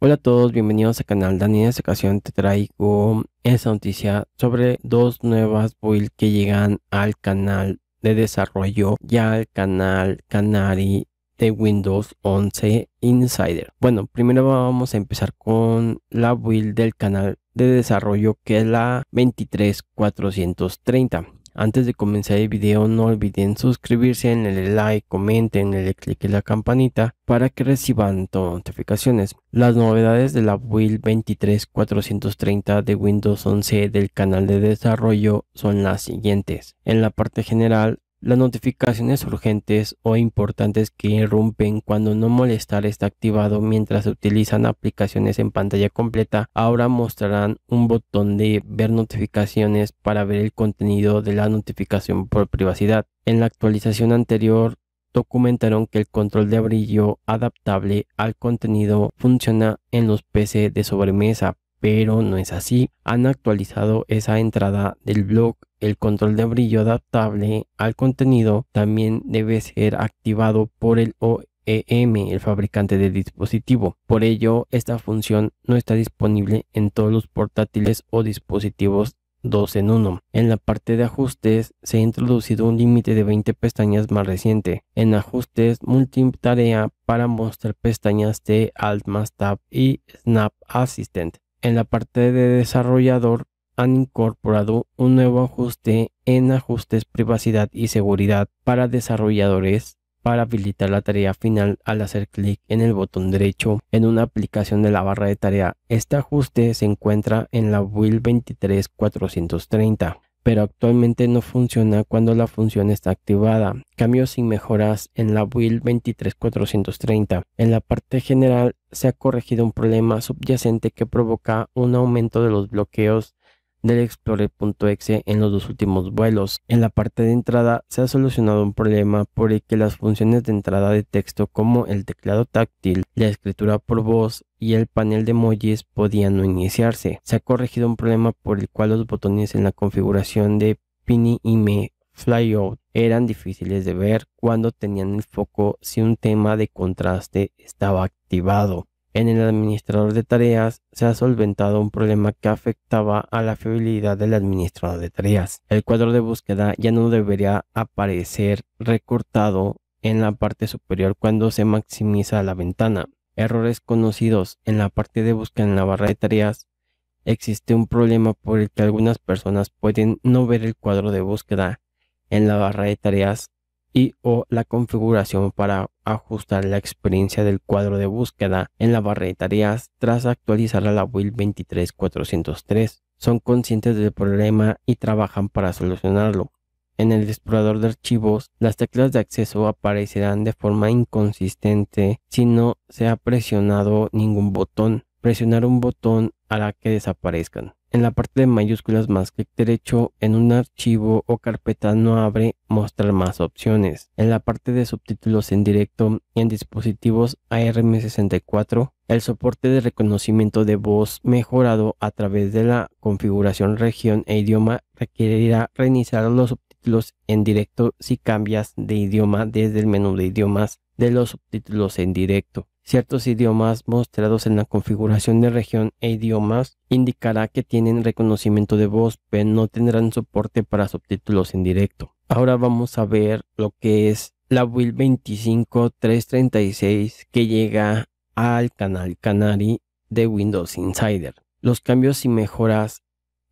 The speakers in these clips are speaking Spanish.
Hola a todos, bienvenidos al canal Dani. En esta ocasión te traigo esa noticia sobre dos nuevas builds que llegan al canal de desarrollo y al canal Canary de Windows 11 Insider. Bueno, primero vamos a empezar con la build del canal de desarrollo que es la 23430. Antes de comenzar el video no olviden suscribirse, denle like, comenten, denle click en la campanita para que reciban notificaciones. Las novedades de la build 23430 de Windows 11 del canal de desarrollo son las siguientes. En la parte general las notificaciones urgentes o importantes que irrumpen cuando no molestar está activado mientras se utilizan aplicaciones en pantalla completa ahora mostrarán un botón de ver notificaciones para ver el contenido de la notificación por privacidad. En la actualización anterior documentaron que el control de brillo adaptable al contenido funciona en los PC de sobremesa, pero no es así. Han actualizado esa entrada del blog el control de brillo adaptable al contenido también debe ser activado por el OEM, el fabricante del dispositivo. Por ello, esta función no está disponible en todos los portátiles o dispositivos 2 en 1. En la parte de ajustes se ha introducido un límite de 20 pestañas más reciente. En ajustes multitarea para mostrar pestañas de Alt Tab y Snap Assistant. En la parte de desarrollador han incorporado un nuevo ajuste en ajustes privacidad y seguridad para desarrolladores para habilitar la tarea final al hacer clic en el botón derecho en una aplicación de la barra de tarea. Este ajuste se encuentra en la build 23430 pero actualmente no funciona cuando la función está activada. Cambios sin mejoras en la build 23430. En la parte general se ha corregido un problema subyacente que provoca un aumento de los bloqueos del Explorer.exe en los dos últimos vuelos. En la parte de entrada se ha solucionado un problema por el que las funciones de entrada de texto como el teclado táctil, la escritura por voz y el panel de emojis podían no iniciarse. Se ha corregido un problema por el cual los botones en la configuración de Pini y Me Flyout eran difíciles de ver cuando tenían el foco si un tema de contraste estaba activado en el administrador de tareas se ha solventado un problema que afectaba a la fiabilidad del administrador de tareas. El cuadro de búsqueda ya no debería aparecer recortado en la parte superior cuando se maximiza la ventana. Errores conocidos en la parte de búsqueda en la barra de tareas. Existe un problema por el que algunas personas pueden no ver el cuadro de búsqueda en la barra de tareas y o la configuración para ajustar la experiencia del cuadro de búsqueda en la barra de tareas tras actualizar a la build 23403. Son conscientes del problema y trabajan para solucionarlo. En el explorador de archivos, las teclas de acceso aparecerán de forma inconsistente si no se ha presionado ningún botón. Presionar un botón hará que desaparezcan en la parte de mayúsculas más clic derecho en un archivo o carpeta no abre mostrar más opciones. En la parte de subtítulos en directo y en dispositivos ARM64 el soporte de reconocimiento de voz mejorado a través de la configuración región e idioma requerirá reiniciar los subtítulos en directo si cambias de idioma desde el menú de idiomas de los subtítulos en directo. Ciertos idiomas mostrados en la configuración de región e idiomas indicará que tienen reconocimiento de voz, pero no tendrán soporte para subtítulos en directo. Ahora vamos a ver lo que es la build 25336 que llega al canal Canary de Windows Insider. Los cambios y mejoras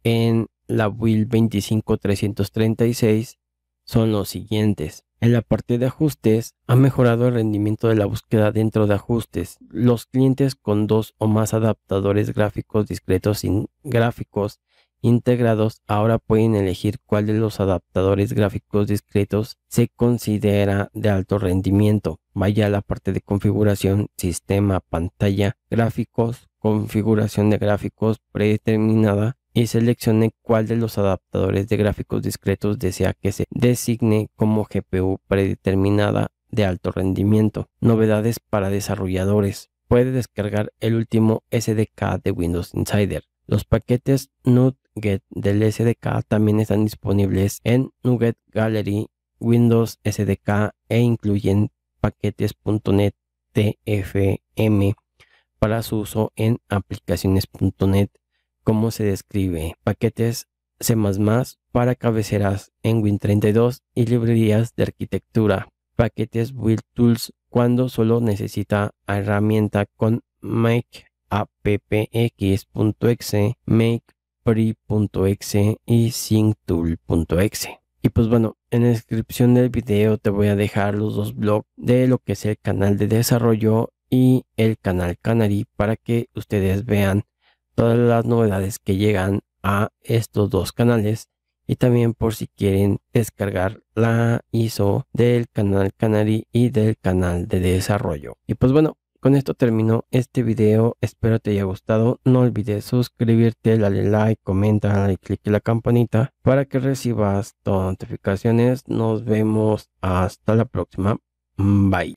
en la build 25336 son los siguientes. En la parte de ajustes, ha mejorado el rendimiento de la búsqueda dentro de ajustes. Los clientes con dos o más adaptadores gráficos discretos sin gráficos integrados ahora pueden elegir cuál de los adaptadores gráficos discretos se considera de alto rendimiento. Vaya a la parte de configuración, sistema, pantalla, gráficos, configuración de gráficos predeterminada y seleccione cuál de los adaptadores de gráficos discretos desea que se designe como GPU predeterminada de alto rendimiento. Novedades para desarrolladores. Puede descargar el último SDK de Windows Insider. Los paquetes NuGet del SDK también están disponibles en NuGet Gallery, Windows SDK e incluyen paquetes.net TFM para su uso en aplicaciones.net cómo se describe, paquetes C++ para cabeceras en Win32 y librerías de arquitectura, paquetes Build Tools cuando solo necesita herramienta con make makepre.exe y synctool.exe. Y pues bueno, en la descripción del video te voy a dejar los dos blogs de lo que es el canal de desarrollo y el canal Canary para que ustedes vean todas las novedades que llegan a estos dos canales y también por si quieren descargar la ISO del canal Canary y del canal de desarrollo. Y pues bueno, con esto termino este video, espero te haya gustado, no olvides suscribirte, darle like, comenta, y click en la campanita para que recibas todas las notificaciones, nos vemos hasta la próxima, bye.